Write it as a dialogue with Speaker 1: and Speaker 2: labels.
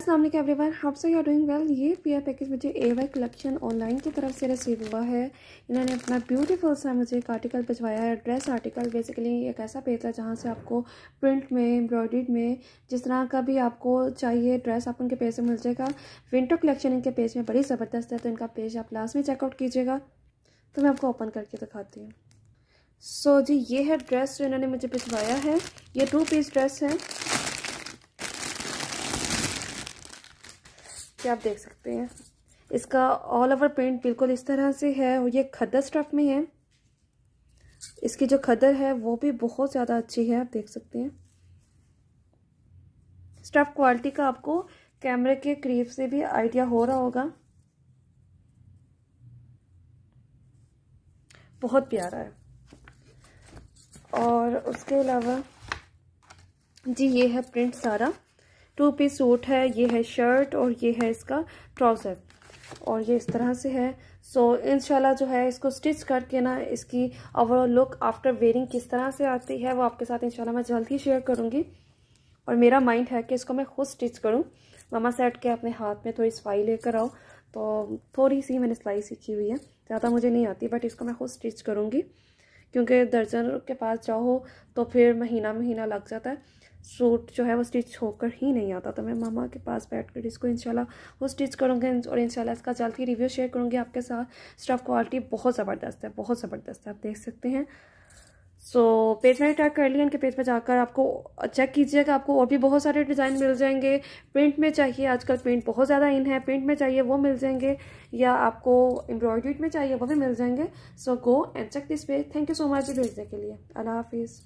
Speaker 1: असल everyone how so you are doing well ये peer package मुझे ए वाई कलेक्शन ऑनलाइन की तरफ से रिसीव हुआ है इन्होंने अपना ब्यूटीफुल सा मुझे एक आर्टिकल भिजवाया है ड्रेस आर्टिकल बेसिकली एक ऐसा पेज है जहाँ से आपको प्रिंट में एम्ब्रॉयडरी में जिस तरह का भी आपको चाहिए ड्रेस आप उनके पेज से मिल जाएगा विंटर कलेक्शन इनके पेज में बड़ी ज़बरदस्त है तो इनका पेज आप लास्ट में चेकआउट कीजिएगा तो मैं आपको ओपन करके दिखाती हूँ सो so, जी ये है ड्रेस जो इन्होंने मुझे भिजवाया है ये टू पीस ड्रेस है ये आप देख सकते हैं इसका ऑल ओवर पेंट बिल्कुल इस तरह से है और ये खदर स्टफ़ में है इसकी जो खदर है वो भी बहुत ज़्यादा अच्छी है आप देख सकते हैं स्टफ़ क्वालिटी का आपको कैमरे के करीब से भी आइडिया हो रहा होगा बहुत प्यारा है और उसके अलावा जी ये है प्रिंट सारा टू पीस सूट है ये है शर्ट और ये है इसका ट्राउज़र और ये इस तरह से है सो so, इनशाला जो है इसको स्टिच करके ना इसकी ओवरऑल लुक आफ्टर वेयरिंग किस तरह से आती है वो आपके साथ इनशाला मैं जल्द ही शेयर करूँगी और मेरा माइंड है कि इसको मैं खुद स्टिच करूँ मामा सेट के अपने हाथ में थोड़ी सफाई लेकर आओ तो थोड़ी सी मैंने सिलाई सीखी हुई है ज़्यादा मुझे नहीं आती बट इसको मैं खुद स्टिच करूँगी क्योंकि दर्जन के पास जाओ तो फिर महीना महीना लग जाता है सूट जो है वो स्टिच होकर ही नहीं आता तो मैं मामा के पास बैठ कर इसको इंशाल्लाह वो स्टिच करूँगी और इंशाल्लाह इसका जल्द ही रिव्यू शेयर करूँगी आपके साथ स्टफ़ क्वालिटी बहुत ज़बरदस्त है बहुत ज़बरदस्त है आप देख सकते हैं सो so, पेज मैंने ट्रैक कर लिया इनके पेज पर जाकर आपको चेक कीजिएगा आपको और भी बहुत सारे डिज़ाइन मिल जाएंगे प्रिंट में चाहिए आजकल प्रिंट बहुत ज़्यादा इन है प्रिंट में चाहिए वो मिल जाएंगे या आपको एम्ब्रॉयड्रीड में चाहिए वो भी मिल जाएंगे so go and check this page thank you so much भेजने के लिए अल्लाह हाफिज़